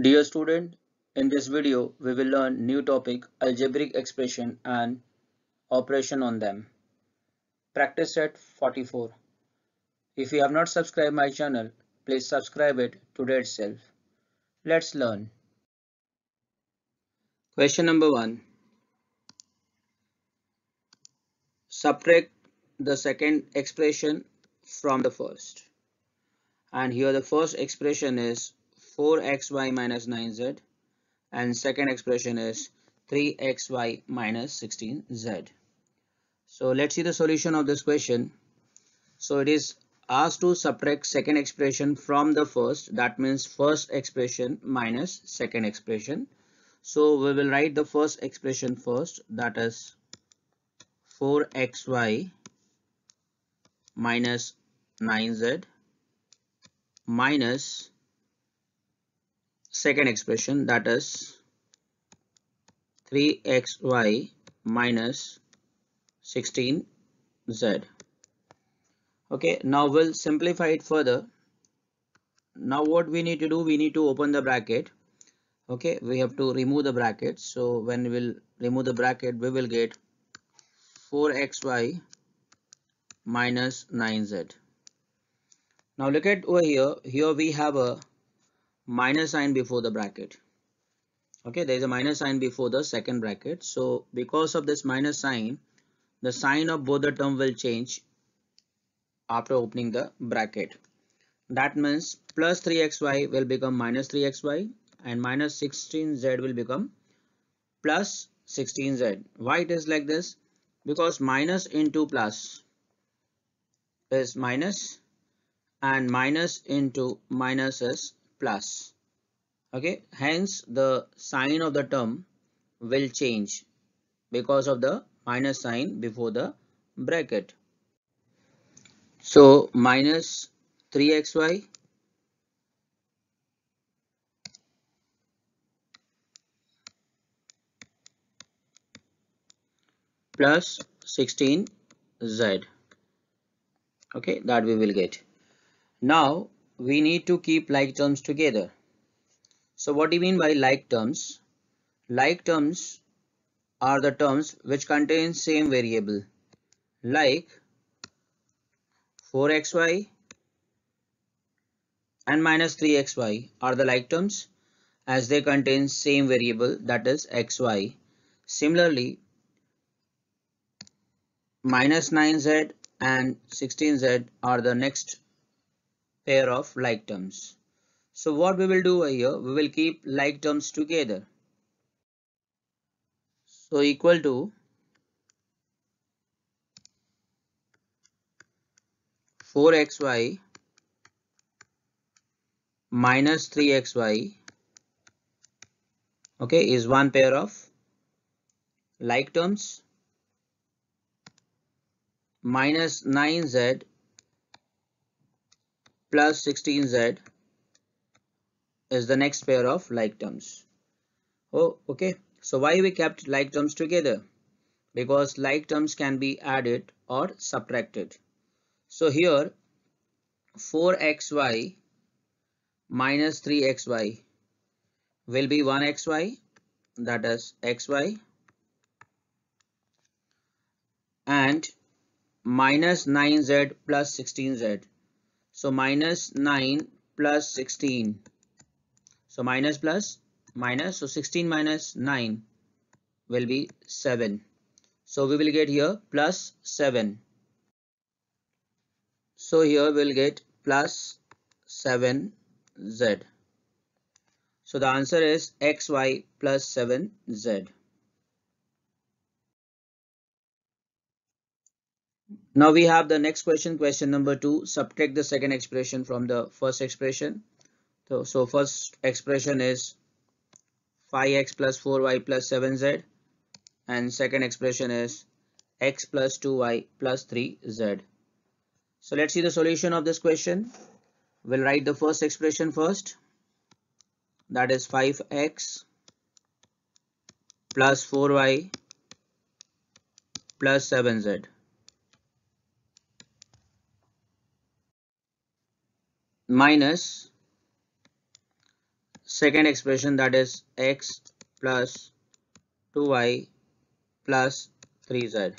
Dear student, in this video, we will learn new topic algebraic expression and operation on them. Practice set 44. If you have not subscribed my channel, please subscribe it today itself. Let's learn. Question number 1. Subtract the second expression from the first. And here the first expression is 4xy minus 9z and second expression is 3xy minus 16z. So let's see the solution of this question. So it is asked to subtract second expression from the first that means first expression minus second expression. So we will write the first expression first that is 4xy minus 9z minus second expression that is 3xy minus 16z. Okay, now we'll simplify it further. Now what we need to do, we need to open the bracket. Okay, we have to remove the bracket. So when we'll remove the bracket, we will get 4xy minus 9z. Now look at over here, here we have a minus sign before the bracket okay there is a minus sign before the second bracket so because of this minus sign the sign of both the term will change after opening the bracket that means plus 3xy will become minus 3xy and minus 16z will become plus 16z why it is like this because minus into plus is minus and minus into minus is plus okay hence the sign of the term will change because of the minus sign before the bracket so minus 3xy plus 16z okay that we will get now we need to keep like terms together. So what do you mean by like terms? Like terms are the terms which contain same variable like 4xy and minus 3xy are the like terms as they contain same variable that is xy. Similarly, minus 9z and 16z are the next pair of like terms. So what we will do here, we will keep like terms together. So equal to 4xy minus 3xy okay is one pair of like terms minus 9z plus 16z is the next pair of like terms. Oh, okay. So why we kept like terms together? Because like terms can be added or subtracted. So here 4xy minus 3xy will be 1xy that is xy and minus 9z plus 16z so minus 9 plus 16. So minus plus minus. So 16 minus 9 will be 7. So we will get here plus 7. So here we'll get plus 7z. So the answer is xy plus 7z. Now we have the next question, question number two, subtract the second expression from the first expression. So, so first expression is 5x plus 4y plus 7z and second expression is x plus 2y plus 3z. So let's see the solution of this question. We'll write the first expression first. That is 5x plus 4y plus 7z. minus second expression that is x plus 2y plus 3z.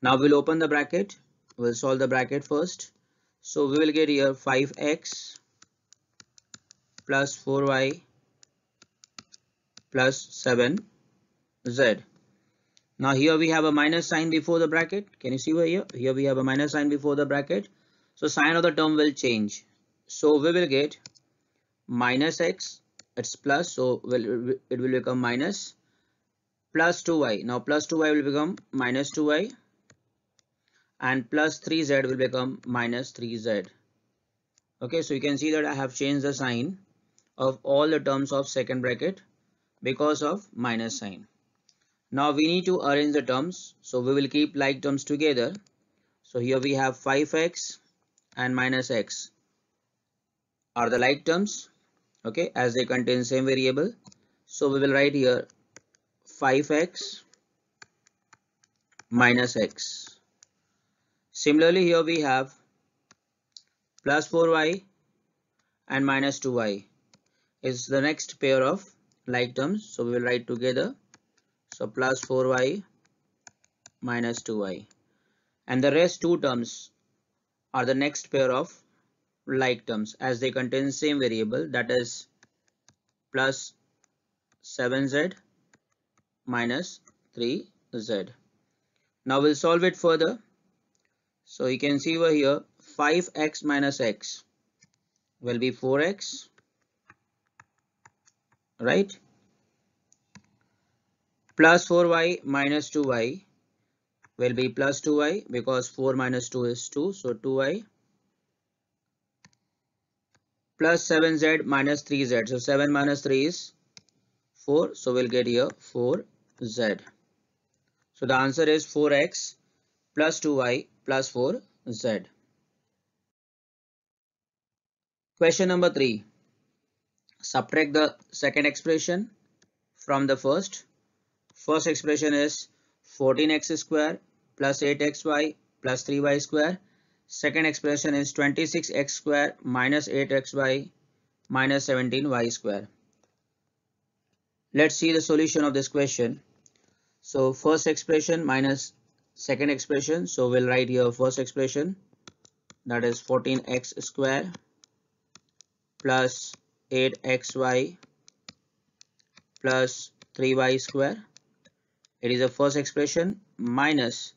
Now we'll open the bracket. We'll solve the bracket first. So we will get here 5x plus 4y plus 7z. Now here we have a minus sign before the bracket. Can you see where here? Here we have a minus sign before the bracket. So sign of the term will change. So we will get minus x, it's plus, so will, it will become minus plus 2y. Now plus 2y will become minus 2y and plus 3z will become minus 3z. Okay, so you can see that I have changed the sign of all the terms of second bracket because of minus sign. Now we need to arrange the terms. So we will keep like terms together. So here we have 5x and minus x are the like terms okay as they contain same variable so we will write here 5x minus x similarly here we have plus 4y and minus 2y is the next pair of like terms so we will write together so plus 4y minus 2y and the rest two terms are the next pair of like terms as they contain same variable that is plus 7z minus 3z. Now we'll solve it further. So you can see over here 5x minus x will be 4x right plus 4y minus 2y will be plus 2y because 4 minus 2 is 2 so 2y plus 7z minus 3z so 7 minus 3 is 4 so we'll get here 4z so the answer is 4x plus 2y plus 4z question number 3 subtract the second expression from the first first expression is 14x square plus 8xy plus 3y square. Second expression is 26x square minus 8xy minus 17y square. Let's see the solution of this question. So first expression minus second expression. So we'll write here first expression that is 14x square plus 8xy plus 3y square. It is the first expression minus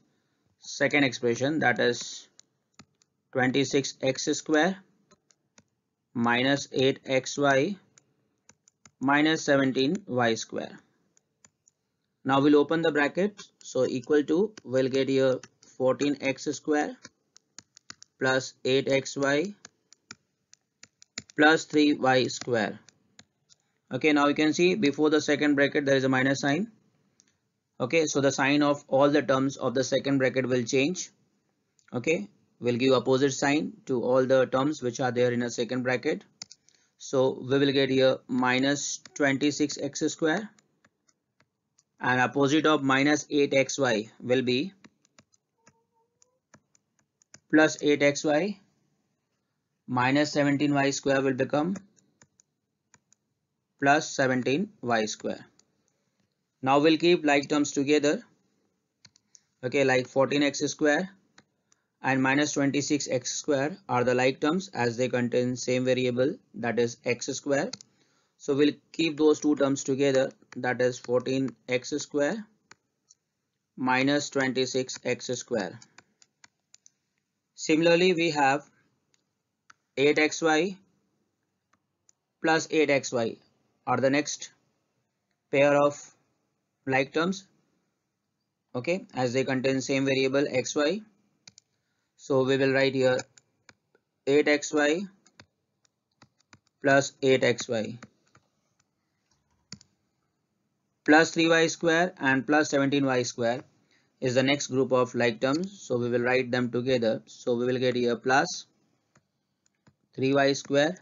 second expression that is 26x square minus 8xy minus 17y square. Now we'll open the bracket. So equal to, we'll get here 14x square plus 8xy plus 3y square. Okay, now you can see before the second bracket there is a minus sign okay so the sign of all the terms of the second bracket will change okay will give opposite sign to all the terms which are there in a second bracket so we will get here minus 26x square and opposite of minus 8xy will be plus 8xy minus 17y square will become plus 17y square now we'll keep like terms together. Okay, like 14x square and minus 26x square are the like terms as they contain same variable that is x square. So we'll keep those two terms together that is 14x square minus 26x square. Similarly, we have 8xy plus 8xy are the next pair of like terms okay as they contain same variable xy so we will write here 8xy plus 8xy plus 3y square and plus 17y square is the next group of like terms so we will write them together so we will get here plus 3y square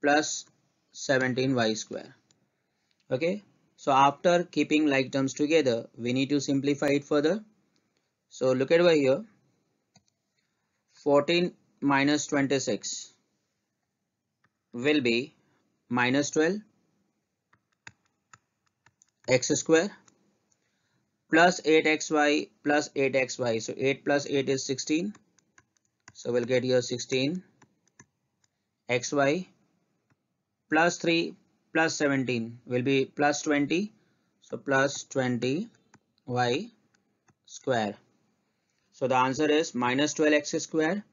plus 17y square okay so after keeping like terms together, we need to simplify it further. So look at over here. 14 minus 26 will be minus 12 x square plus 8xy plus 8xy. So 8 plus 8 is 16. So we'll get here 16 xy plus 3 plus 17 will be plus 20 so plus 20 y square so the answer is minus 12x square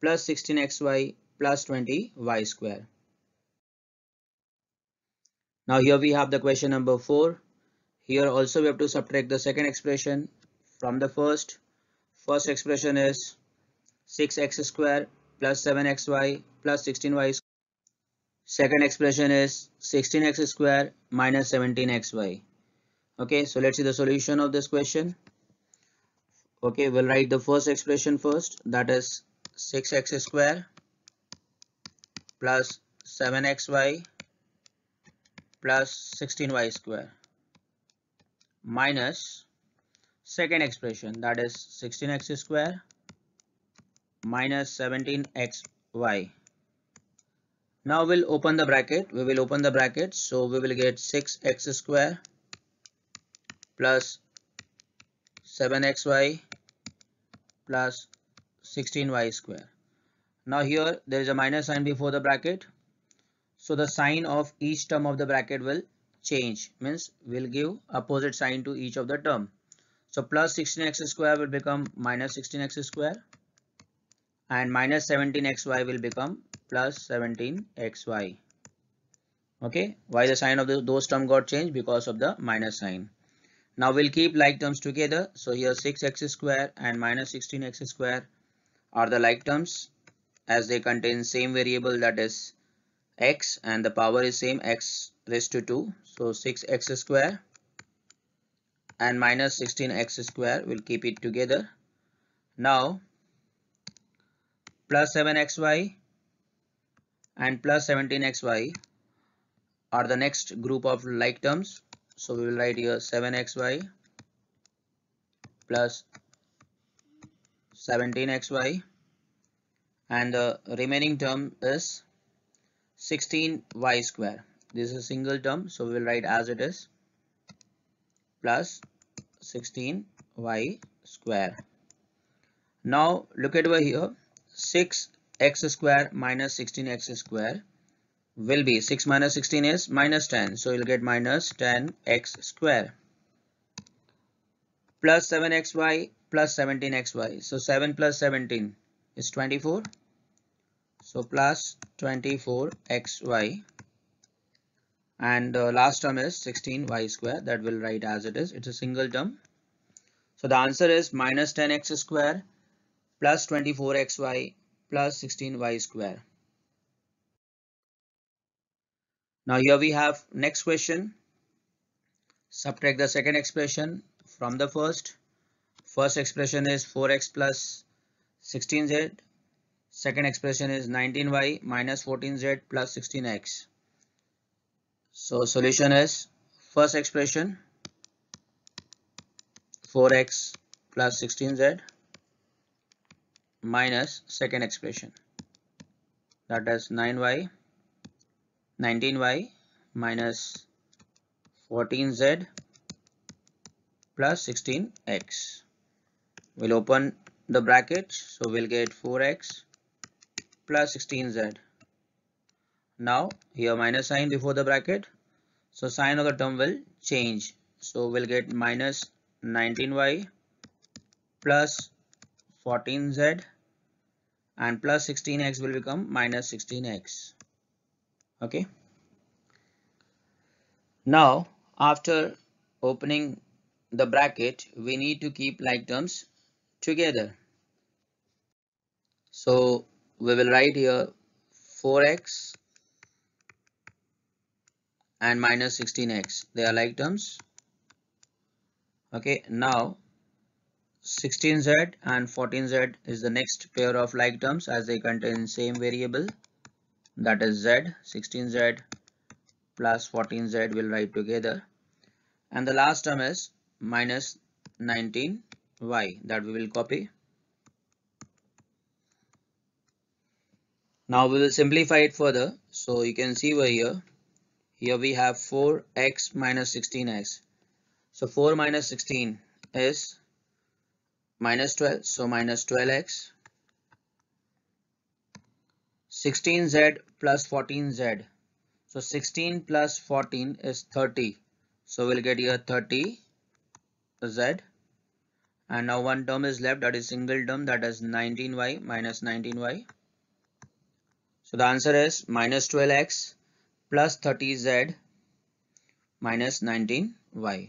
plus 16xy plus 20y square now here we have the question number 4 here also we have to subtract the second expression from the first first expression is 6x square plus 7xy plus 16y Second expression is 16x square minus 17xy. Okay, so let's see the solution of this question. Okay, we'll write the first expression first. That is 6x square plus 7xy plus 16y square minus second expression that is 16x square minus 17xy now we'll open the bracket. We will open the bracket. So we will get 6x square plus 7xy plus 16y square. Now here there is a minus sign before the bracket. So the sign of each term of the bracket will change means will give opposite sign to each of the term. So plus 16x square will become minus 16x square and minus 17xy will become plus 17xy. Okay, why the sign of the, those term got changed? Because of the minus sign. Now we'll keep like terms together. So here 6x square and minus 16x square are the like terms as they contain same variable that is x and the power is same x raised to 2. So 6x square and minus 16x square we'll keep it together. Now plus 7xy and plus 17xy are the next group of like terms. So we will write here 7xy plus 17xy and the remaining term is 16y square. This is a single term so we will write as it is plus 16y square. Now look at over here 6 x square minus 16x square will be 6 minus 16 is minus 10 so you'll get minus 10x square plus 7xy plus 17xy so 7 plus 17 is 24 so plus 24xy and the uh, last term is 16y square that will write as it is it's a single term so the answer is minus 10x square plus 24xy plus 16y square. Now here we have next question. Subtract the second expression from the first. First expression is 4x plus 16z. Second expression is 19y minus 14z plus 16x. So solution is first expression 4x plus 16z minus second expression that is 9y 19y minus 14z plus 16x we'll open the bracket so we'll get 4x plus 16z now here minus sign before the bracket so sign of the term will change so we'll get minus 19y plus 14z and plus 16x will become minus 16x. Okay. Now after opening the bracket we need to keep like terms together. So we will write here 4x and minus 16x they are like terms okay now 16z and 14z is the next pair of like terms as they contain same variable that is z 16z plus 14z will write together and the last term is minus 19y that we will copy now we will simplify it further so you can see over here here we have 4x minus 16x so 4 minus 16 is minus 12 so minus 12x 16z plus 14z so 16 plus 14 is 30 so we'll get here 30 z and now one term is left that is single term that is 19y minus 19y so the answer is minus 12x plus 30z minus 19y